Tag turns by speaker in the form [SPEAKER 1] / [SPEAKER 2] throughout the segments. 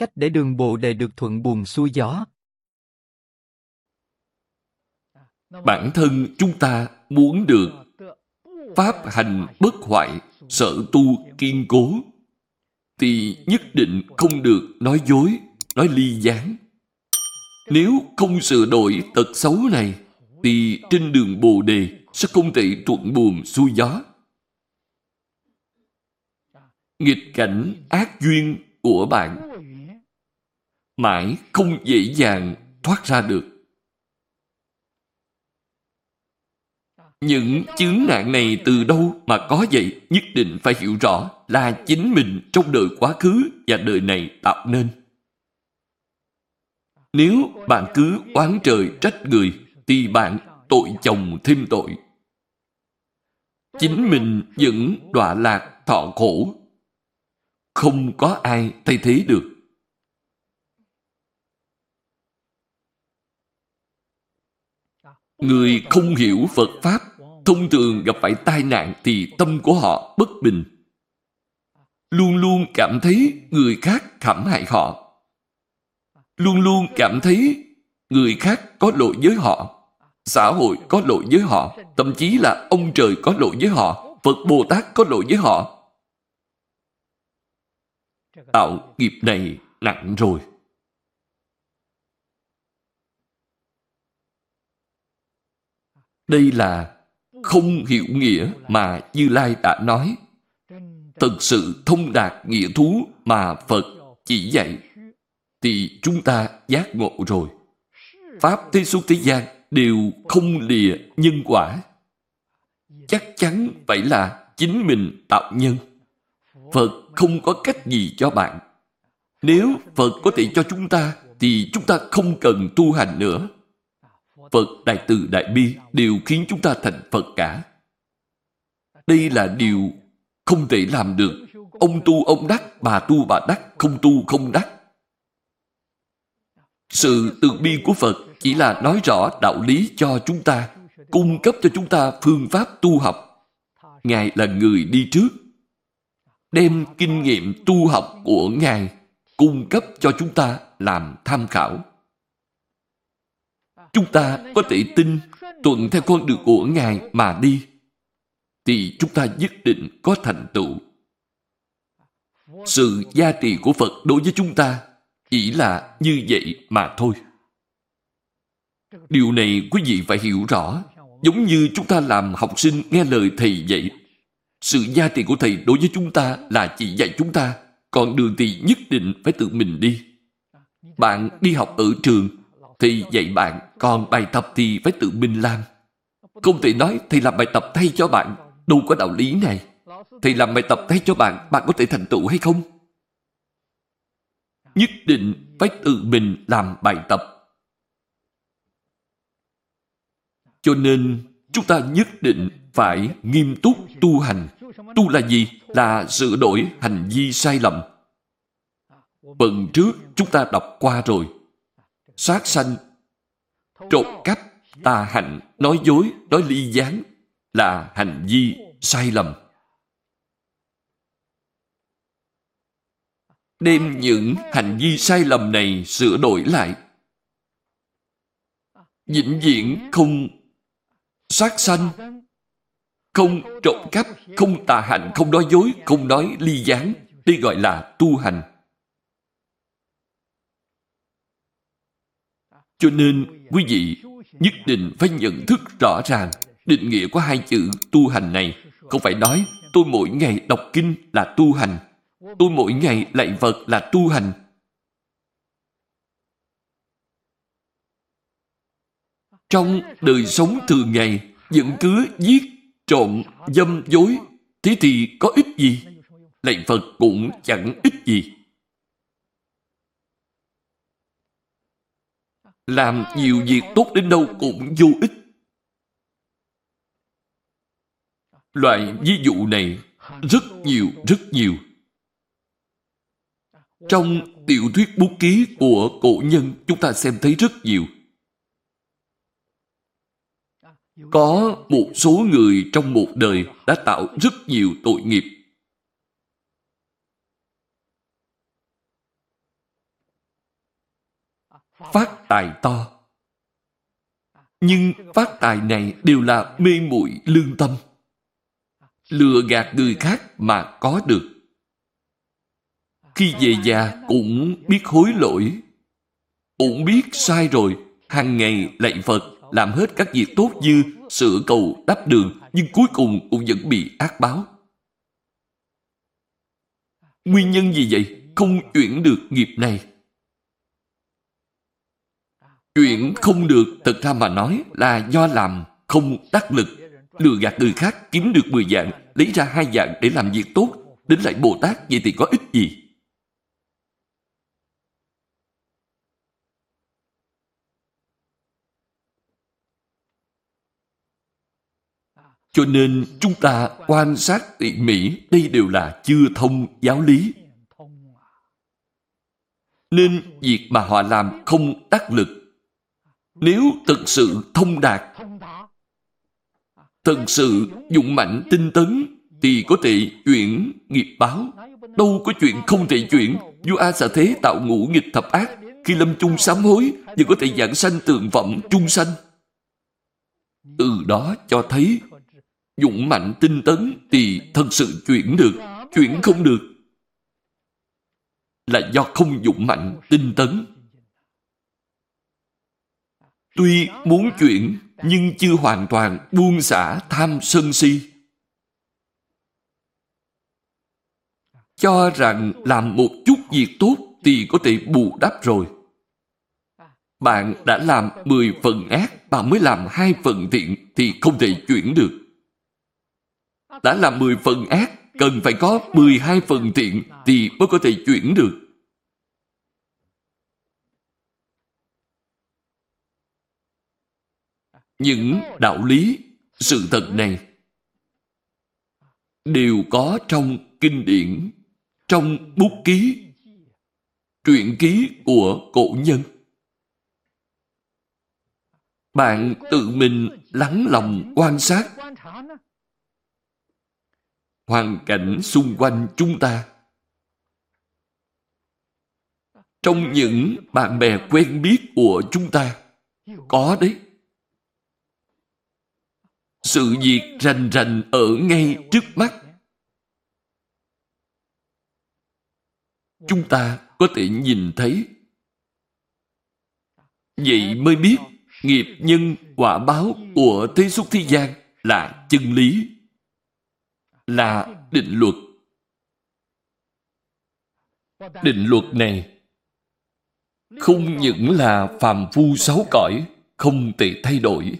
[SPEAKER 1] Cách để đường bộ đề được thuận buồm xuôi gió. Bản thân chúng ta muốn được pháp hành bất hoại, sở tu kiên cố, thì nhất định không được nói dối, nói ly gián. Nếu không sửa đổi tật xấu này, thì trên đường Bồ Đề sẽ không thể thuận buồm xuôi gió. Nghịch cảnh ác duyên của bạn mãi không dễ dàng thoát ra được. Những chướng ngại này từ đâu mà có vậy nhất định phải hiểu rõ là chính mình trong đời quá khứ và đời này tạo nên. Nếu bạn cứ oán trời trách người thì bạn tội chồng thêm tội. Chính mình vẫn đọa lạc thọ khổ. Không có ai thay thế được. Người không hiểu Phật Pháp thông thường gặp phải tai nạn thì tâm của họ bất bình. Luôn luôn cảm thấy người khác hãm hại họ. Luôn luôn cảm thấy người khác có lỗi với họ. Xã hội có lỗi với họ. Thậm chí là ông trời có lỗi với họ. Phật Bồ Tát có lỗi với họ. Tạo nghiệp này nặng rồi. Đây là không hiểu nghĩa mà Như Lai đã nói. Thật sự thông đạt nghĩa thú mà Phật chỉ dạy thì chúng ta giác ngộ rồi. Pháp thế xuất thế gian đều không lìa nhân quả. Chắc chắn phải là chính mình tạo nhân. Phật không có cách gì cho bạn. Nếu Phật có thể cho chúng ta, thì chúng ta không cần tu hành nữa. Phật Đại Từ Đại Bi đều khiến chúng ta thành Phật cả. Đây là điều không thể làm được. Ông tu ông đắc, bà tu bà đắc, không tu không đắc. Sự từ bi của Phật chỉ là nói rõ đạo lý cho chúng ta, cung cấp cho chúng ta phương pháp tu học. Ngài là người đi trước, đem kinh nghiệm tu học của Ngài cung cấp cho chúng ta làm tham khảo chúng ta có thể tin tuần theo con đường của Ngài mà đi, thì chúng ta nhất định có thành tựu. Sự gia trì của Phật đối với chúng ta chỉ là như vậy mà thôi. Điều này quý vị phải hiểu rõ, giống như chúng ta làm học sinh nghe lời thầy vậy. Sự gia trì của thầy đối với chúng ta là chỉ dạy chúng ta, còn đường thì nhất định phải tự mình đi. Bạn đi học ở trường Thầy dạy bạn, còn bài tập thì phải tự mình làm. Không thể nói thầy làm bài tập thay cho bạn, đâu có đạo lý này. Thầy làm bài tập thay cho bạn, bạn có thể thành tựu hay không? Nhất định phải tự mình làm bài tập. Cho nên, chúng ta nhất định phải nghiêm túc tu hành. Tu là gì? Là sửa đổi hành vi sai lầm. Phần trước chúng ta đọc qua rồi sát sanh, trộm cắp, tà hạnh, nói dối, nói ly gián là hành vi sai lầm. Đem những hành vi sai lầm này sửa đổi lại. Vĩnh viễn không sát sanh, không trộm cắp, không tà hạnh, không nói dối, không nói ly gián. Đây gọi là tu hành. Cho nên, quý vị nhất định phải nhận thức rõ ràng định nghĩa của hai chữ tu hành này. Không phải nói tôi mỗi ngày đọc kinh là tu hành, tôi mỗi ngày lạy Phật là tu hành. Trong đời sống thường ngày, vẫn cứ giết, trộm, dâm, dối, thế thì có ích gì? Lạy Phật cũng chẳng ích gì. làm nhiều việc tốt đến đâu cũng vô ích. Loại ví dụ này rất nhiều, rất nhiều. Trong tiểu thuyết bút ký của cổ nhân chúng ta xem thấy rất nhiều. Có một số người trong một đời đã tạo rất nhiều tội nghiệp phát tài to nhưng phát tài này đều là mê muội lương tâm lừa gạt người khác mà có được khi về già cũng biết hối lỗi cũng biết sai rồi hàng ngày lạy phật làm hết các việc tốt như sửa cầu đắp đường nhưng cuối cùng cũng vẫn bị ác báo nguyên nhân gì vậy không chuyển được nghiệp này chuyện không được thật ra mà nói là do làm không đắc lực lừa gạt người khác kiếm được 10 dạng lấy ra hai dạng để làm việc tốt đến lại bồ tát vậy thì có ích gì cho nên chúng ta quan sát tỉ mỉ đây đều là chưa thông giáo lý nên việc mà họ làm không đắc lực nếu thật sự thông đạt, thật sự dụng mạnh tinh tấn, thì có thể chuyển nghiệp báo. Đâu có chuyện không thể chuyển. Vua A xà thế tạo ngũ nghịch thập ác. Khi lâm chung sám hối, và có thể giảng sanh tường vọng chung sanh. Từ đó cho thấy, dũng mạnh tinh tấn thì thật sự chuyển được, chuyển không được là do không dũng mạnh tinh tấn Tuy muốn chuyển nhưng chưa hoàn toàn buông xả tham sân si. Cho rằng làm một chút việc tốt thì có thể bù đắp rồi. Bạn đã làm 10 phần ác mà mới làm hai phần thiện thì không thể chuyển được. Đã làm 10 phần ác cần phải có 12 phần thiện thì mới có thể chuyển được. những đạo lý sự thật này đều có trong kinh điển trong bút ký truyện ký của cổ nhân bạn tự mình lắng lòng quan sát hoàn cảnh xung quanh chúng ta trong những bạn bè quen biết của chúng ta có đấy sự việc rành rành ở ngay trước mắt chúng ta có thể nhìn thấy vậy mới biết nghiệp nhân quả báo của thế xuất thế gian là chân lý là định luật định luật này không những là phàm phu sáu cõi không thể thay đổi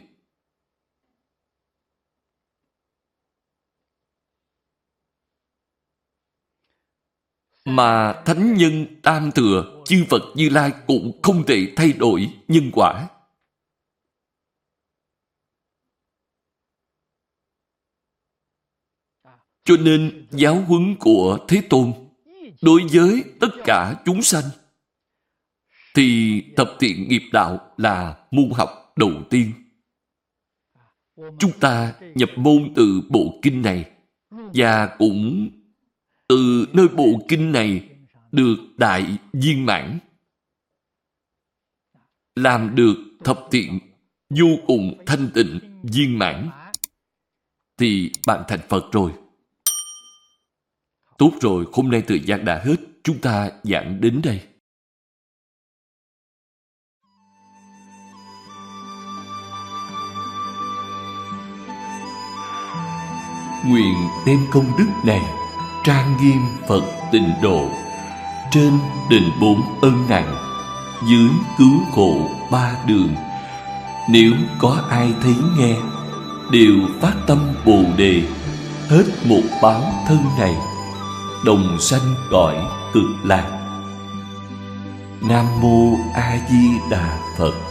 [SPEAKER 1] mà thánh nhân tam thừa chư Phật Như Lai cũng không thể thay đổi nhân quả. Cho nên giáo huấn của Thế Tôn đối với tất cả chúng sanh thì tập thiện nghiệp đạo là môn học đầu tiên. Chúng ta nhập môn từ bộ kinh này và cũng từ nơi bộ kinh này được đại viên mãn làm được thập thiện vô cùng thanh tịnh viên mãn thì bạn thành phật rồi tốt rồi hôm nay thời gian đã hết chúng ta giảng đến đây nguyện đem công đức này trang nghiêm phật tịnh độ trên đền bốn ân nặng dưới cứu khổ ba đường nếu có ai thấy nghe đều phát tâm bồ đề hết một báo thân này đồng sanh cõi cực lạc nam mô a di đà phật